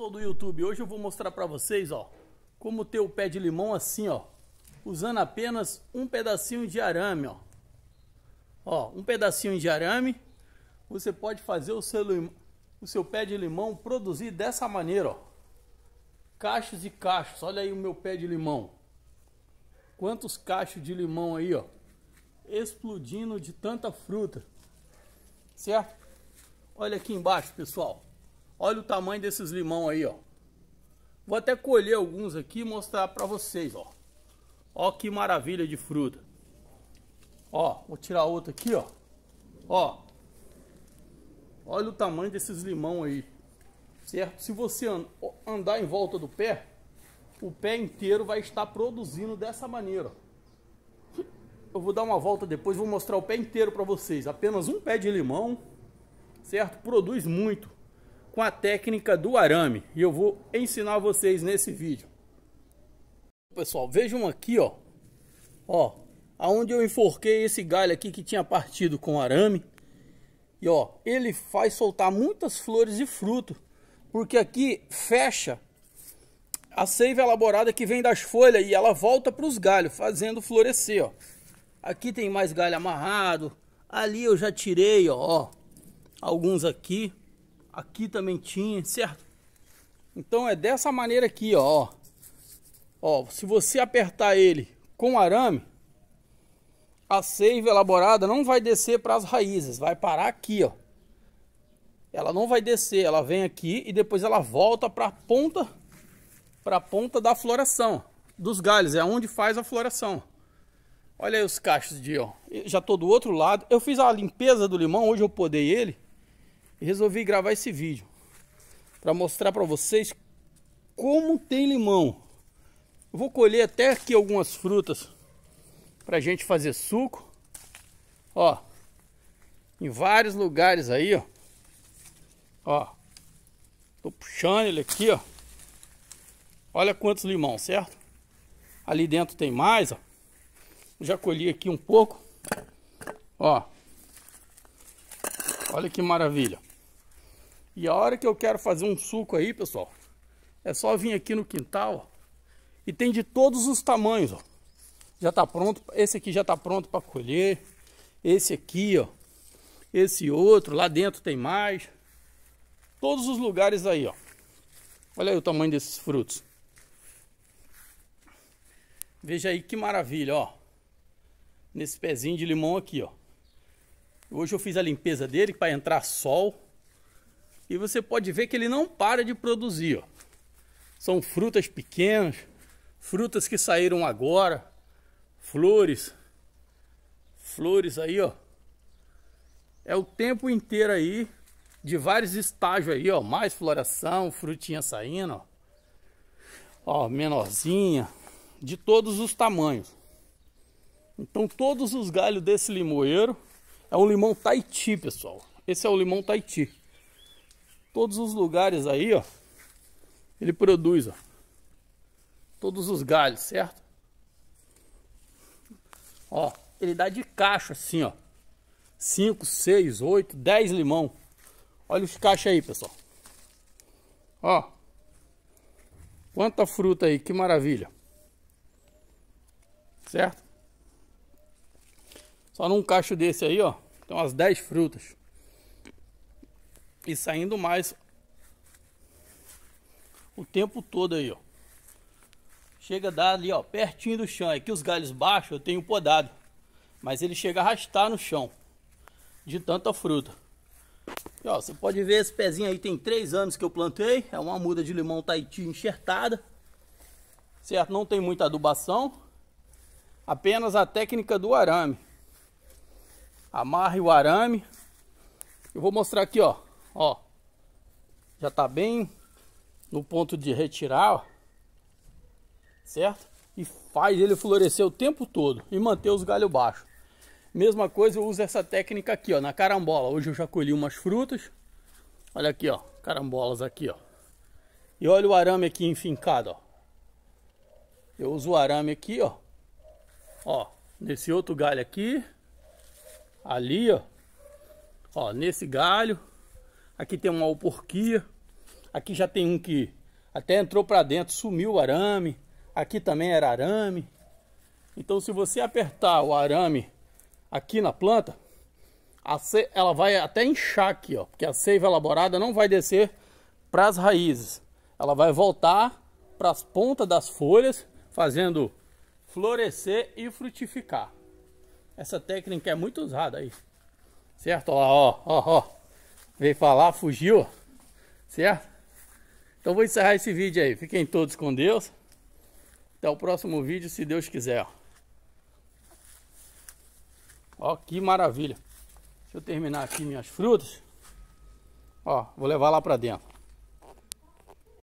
Sou do YouTube, hoje eu vou mostrar para vocês, ó, como ter o pé de limão assim, ó, usando apenas um pedacinho de arame, ó. Ó, um pedacinho de arame, você pode fazer o seu, o seu pé de limão produzir dessa maneira, ó. Cachos e cachos, olha aí o meu pé de limão. Quantos cachos de limão aí, ó, explodindo de tanta fruta, certo? Olha aqui embaixo, pessoal. Olha o tamanho desses limão aí, ó. Vou até colher alguns aqui e mostrar para vocês, ó. Ó que maravilha de fruta. Ó, vou tirar outro aqui, ó. Ó. Olha o tamanho desses limão aí. Certo? Se você andar em volta do pé, o pé inteiro vai estar produzindo dessa maneira. Eu vou dar uma volta depois, vou mostrar o pé inteiro para vocês. Apenas um pé de limão, certo? Produz muito com a técnica do arame e eu vou ensinar vocês nesse vídeo. Pessoal, vejam aqui, ó, ó, aonde eu enforquei esse galho aqui que tinha partido com arame e ó, ele faz soltar muitas flores e fruto, porque aqui fecha a seiva elaborada que vem das folhas e ela volta para os galhos, fazendo florescer, ó. Aqui tem mais galho amarrado, ali eu já tirei, ó, ó alguns aqui. Aqui também tinha, certo? Então é dessa maneira aqui, ó. Ó, se você apertar ele com arame, a seiva elaborada não vai descer para as raízes, vai parar aqui, ó. Ela não vai descer, ela vem aqui e depois ela volta para a ponta para a ponta da floração dos galhos, é onde faz a floração. Olha aí os cachos de, ó. Já tô do outro lado. Eu fiz a limpeza do limão, hoje eu podei ele. E resolvi gravar esse vídeo para mostrar para vocês como tem limão. Eu vou colher até aqui algumas frutas para gente fazer suco. Ó, em vários lugares aí, ó. Ó, tô puxando ele aqui, ó. Olha quantos limão, certo? Ali dentro tem mais, ó. Já colhi aqui um pouco. Ó. Olha que maravilha. E a hora que eu quero fazer um suco aí, pessoal, é só vir aqui no quintal, ó, e tem de todos os tamanhos, ó. Já tá pronto, esse aqui já tá pronto para colher, esse aqui, ó, esse outro, lá dentro tem mais. Todos os lugares aí, ó. Olha aí o tamanho desses frutos. Veja aí que maravilha, ó. Nesse pezinho de limão aqui, ó. Hoje eu fiz a limpeza dele para entrar sol. E você pode ver que ele não para de produzir. Ó. São frutas pequenas, frutas que saíram agora, flores, flores aí, ó. É o tempo inteiro aí, de vários estágios aí, ó. Mais floração, frutinha saindo, ó. Ó, menorzinha, de todos os tamanhos. Então todos os galhos desse limoeiro é um limão Taiti, pessoal. Esse é o limão Taiti. Todos os lugares aí, ó. Ele produz, ó. Todos os galhos, certo? Ó, ele dá de cacho assim, ó. 5, 6, 8, 10 limão. Olha os cachos aí, pessoal. Ó. Quanta fruta aí, que maravilha. Certo? Só num cacho desse aí, ó, tem umas 10 frutas e saindo mais o tempo todo aí, ó. Chega a dar ali, ó, pertinho do chão. Aqui os galhos baixos eu tenho podado, mas ele chega a arrastar no chão de tanta fruta. E, ó, você pode ver esse pezinho aí tem três anos que eu plantei, é uma muda de limão taiti enxertada, certo? Não tem muita adubação, apenas a técnica do arame. Amarre o arame. Eu vou mostrar aqui, ó. Ó, já tá bem no ponto de retirar, ó, certo? E faz ele florescer o tempo todo e manter os galhos baixos. Mesma coisa, eu uso essa técnica aqui, ó, na carambola. Hoje eu já colhi umas frutas. Olha aqui, ó, carambolas aqui, ó. E olha o arame aqui enfincado, ó. Eu uso o arame aqui, ó. Ó, nesse outro galho aqui. Ali, ó. Ó, nesse galho. Aqui tem uma alporquia. Aqui já tem um que até entrou para dentro, sumiu o arame. Aqui também era arame. Então se você apertar o arame aqui na planta, ce... ela vai até inchar aqui, ó, porque a seiva elaborada não vai descer para as raízes. Ela vai voltar para as pontas das folhas, fazendo florescer e frutificar. Essa técnica é muito usada aí. Certo? lá, ó, ó. ó veio falar, fugiu, certo? Então vou encerrar esse vídeo aí. Fiquem todos com Deus. Até o próximo vídeo, se Deus quiser. Ó, que maravilha. Deixa eu terminar aqui minhas frutas. Ó, vou levar lá para dentro.